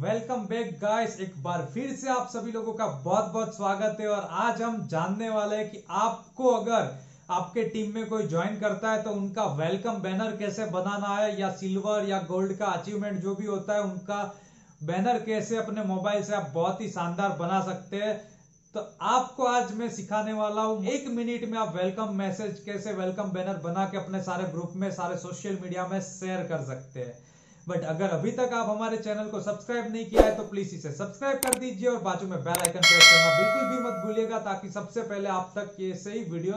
Welcome back guys एक बार फिर से आप सभी लोगों का बहुत बहुत स्वागत है और आज हम जानने वाले हैं कि आपको अगर आपके टीम में कोई ज्वाइन करता है तो उनका वेलकम बैनर कैसे बनाना है या सिल्वर या गोल्ड का अचीवमेंट जो भी होता है उनका बैनर कैसे अपने मोबाइल से आप बहुत ही शानदार बना सकते हैं तो आपको आज मैं सिखाने वाला हूँ एक मिनट में आप वेलकम मैसेज कैसे वेलकम बैनर बना के अपने सारे ग्रुप में सारे सोशल मीडिया में शेयर कर सकते हैं बट अगर अभी तक आप हमारे चैनल को सब्सक्राइब नहीं किया है तो प्लीज इसे सब्सक्राइब कर दीजिए और बाजू में बेल आइकन प्रेस करना बिल्कुल भी मत भूलिएगा ताकि सबसे पहले आप तक ये सही वीडियो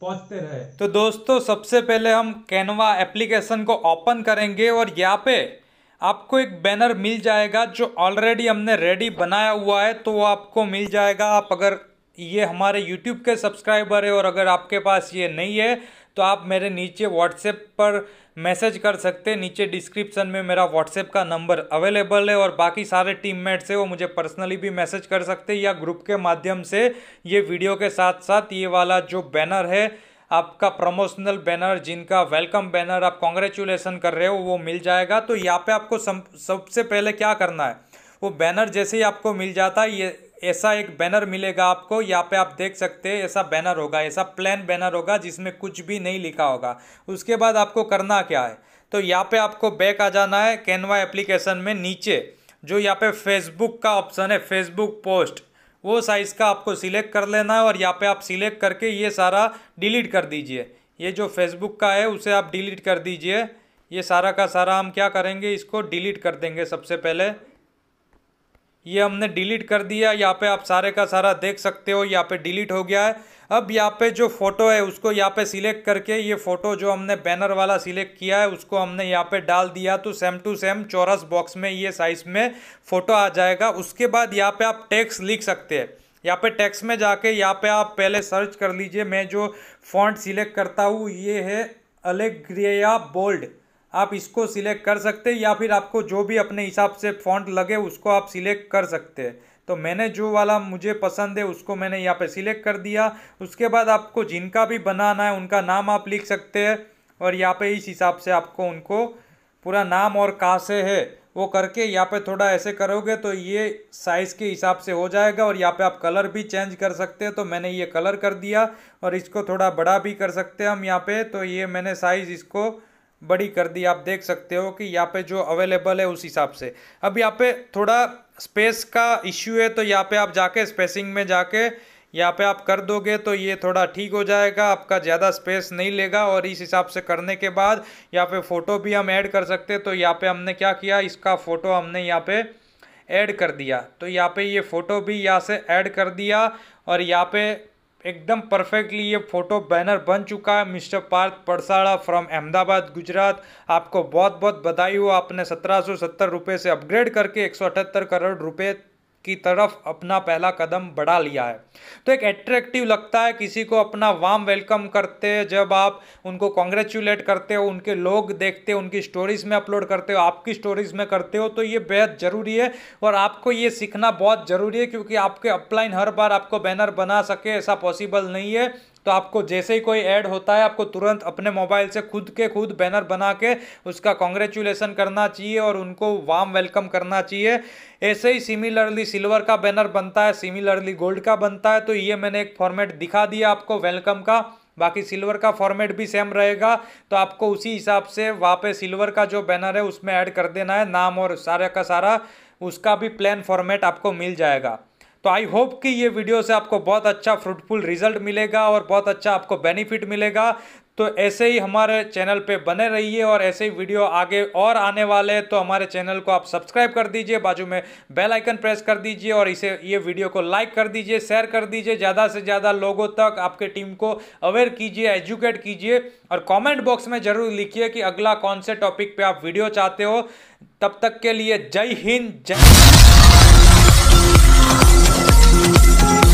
पहुंचते रहे तो दोस्तों सबसे पहले हम कैनवा एप्लीकेशन को ओपन करेंगे और यहाँ पे आपको एक बैनर मिल जाएगा जो ऑलरेडी हमने रेडी बनाया हुआ है तो वो आपको मिल जाएगा आप अगर ये हमारे यूट्यूब के सब्सक्राइबर है और अगर आपके पास ये नहीं है तो आप मेरे नीचे व्हाट्सएप पर मैसेज कर सकते हैं नीचे डिस्क्रिप्शन में मेरा व्हाट्सएप का नंबर अवेलेबल है और बाकी सारे टीममेट्स है वो मुझे पर्सनली भी मैसेज कर सकते हैं या ग्रुप के माध्यम से ये वीडियो के साथ साथ ये वाला जो बैनर है आपका प्रमोशनल बैनर जिनका वेलकम बैनर आप कॉन्ग्रेचुलेसन कर रहे हो वो मिल जाएगा तो यहाँ पे आपको सबसे पहले क्या करना है वो बैनर जैसे ही आपको मिल जाता है ये ऐसा एक बैनर मिलेगा आपको यहाँ पे आप देख सकते हैं ऐसा बैनर होगा ऐसा प्लान बैनर होगा जिसमें कुछ भी नहीं लिखा होगा उसके बाद आपको करना क्या है तो यहाँ पे आपको बैक आ जाना है कैनवा एप्लीकेशन में नीचे जो यहाँ पे फेसबुक का ऑप्शन है फेसबुक पोस्ट वो साइज़ का आपको सिलेक्ट कर लेना है और यहाँ पर आप सिलेक्ट करके ये सारा डिलीट कर दीजिए ये जो फेसबुक का है उसे आप डिलीट कर दीजिए ये सारा का सारा हम क्या करेंगे इसको डिलीट कर देंगे सबसे पहले ये हमने डिलीट कर दिया यहाँ पे आप सारे का सारा देख सकते हो यहाँ पे डिलीट हो गया है अब यहाँ पे जो फ़ोटो है उसको यहाँ पे सिलेक्ट करके ये फ़ोटो जो हमने बैनर वाला सिलेक्ट किया है उसको हमने यहाँ पे डाल दिया तो सेम टू सेम चौरस बॉक्स में ये साइज़ में फ़ोटो आ जाएगा उसके बाद यहाँ पे आप टेक्स लिख सकते हैं यहाँ पे टेक्स में जाके यहाँ पे आप पहले सर्च कर लीजिए मैं जो फॉन्ट सिलेक्ट करता हूँ ये है अलेग्रिया बोल्ड आप इसको सिलेक्ट कर सकते हैं या फिर आपको जो भी अपने हिसाब से फॉन्ट लगे उसको आप सिलेक्ट कर सकते हैं तो मैंने जो वाला मुझे पसंद है उसको मैंने यहाँ पे सिलेक्ट कर दिया उसके बाद आपको जिनका भी बनाना है उनका नाम आप लिख सकते हैं और यहाँ पे इस हिसाब से आपको उनको पूरा नाम और कहाँ से है वो करके यहाँ पे थोड़ा ऐसे करोगे तो ये साइज़ के हिसाब से हो जाएगा और यहाँ पे आप कलर भी चेंज कर सकते हैं तो मैंने ये कलर कर दिया और इसको थोड़ा बड़ा भी कर सकते हैं हम यहाँ पे तो ये मैंने साइज़ इसको बड़ी कर दी आप देख सकते हो कि यहाँ पे जो अवेलेबल है उस हिसाब से अब यहाँ पे थोड़ा स्पेस का इश्यू है तो यहाँ पे आप जाके स्पेसिंग में जाके यहाँ पे आप कर दोगे तो ये थोड़ा ठीक हो जाएगा आपका ज़्यादा स्पेस नहीं लेगा और इस हिसाब से करने के बाद यहाँ पे फ़ोटो भी हम ऐड कर सकते तो यहाँ पे हमने क्या किया इसका फ़ोटो हमने यहाँ पे ऐड कर दिया तो यहाँ पे ये फ़ोटो भी यहाँ से ऐड कर दिया और यहाँ पे एकदम परफेक्टली ये फोटो बैनर बन चुका है मिस्टर पार्थ पड़साड़ा फ्रॉम अहमदाबाद गुजरात आपको बहुत बहुत बधाई हो आपने सत्रह सौ सत्तर रुपये से अपग्रेड करके एक सौ अठहत्तर करोड़ रुपये की तरफ अपना पहला कदम बढ़ा लिया है तो एक एट्रैक्टिव लगता है किसी को अपना वाम वेलकम करते जब आप उनको कॉन्ग्रेचुलेट करते हो उनके लोग देखते हो उनकी स्टोरीज में अपलोड करते हो आपकी स्टोरीज में करते हो तो ये बेहद ज़रूरी है और आपको ये सीखना बहुत ज़रूरी है क्योंकि आपके अपलाइन हर बार आपको बैनर बना सके ऐसा पॉसिबल नहीं है तो आपको जैसे ही कोई ऐड होता है आपको तुरंत अपने मोबाइल से खुद के खुद बैनर बना के उसका कॉन्ग्रेचुलेसन करना चाहिए और उनको वाम वेलकम करना चाहिए ऐसे ही सिमिलरली सिल्वर का बैनर बनता है सिमिलरली गोल्ड का बनता है तो ये मैंने एक फॉर्मेट दिखा दिया आपको वेलकम का बाकी सिल्वर का फॉर्मेट भी सेम रहेगा तो आपको उसी हिसाब से वहाँ पे सिल्वर का जो बैनर है उसमें ऐड कर देना है नाम और सारा का सारा उसका भी प्लेन फॉर्मेट आपको मिल जाएगा तो आई होप कि ये वीडियो से आपको बहुत अच्छा फ्रूटफुल रिजल्ट मिलेगा और बहुत अच्छा आपको बेनिफिट मिलेगा तो ऐसे ही हमारे चैनल पे बने रहिए और ऐसे ही वीडियो आगे और आने वाले हैं तो हमारे चैनल को आप सब्सक्राइब कर दीजिए बाजू में बेल आइकन प्रेस कर दीजिए और इसे ये वीडियो को लाइक कर दीजिए शेयर कर दीजिए ज़्यादा से ज़्यादा लोगों तक आपके टीम को अवेयर कीजिए एजुकेट कीजिए और कॉमेंट बॉक्स में ज़रूर लिखिए कि अगला कौन से टॉपिक पर आप वीडियो चाहते हो तब तक के लिए जय हिंद जय Thank you.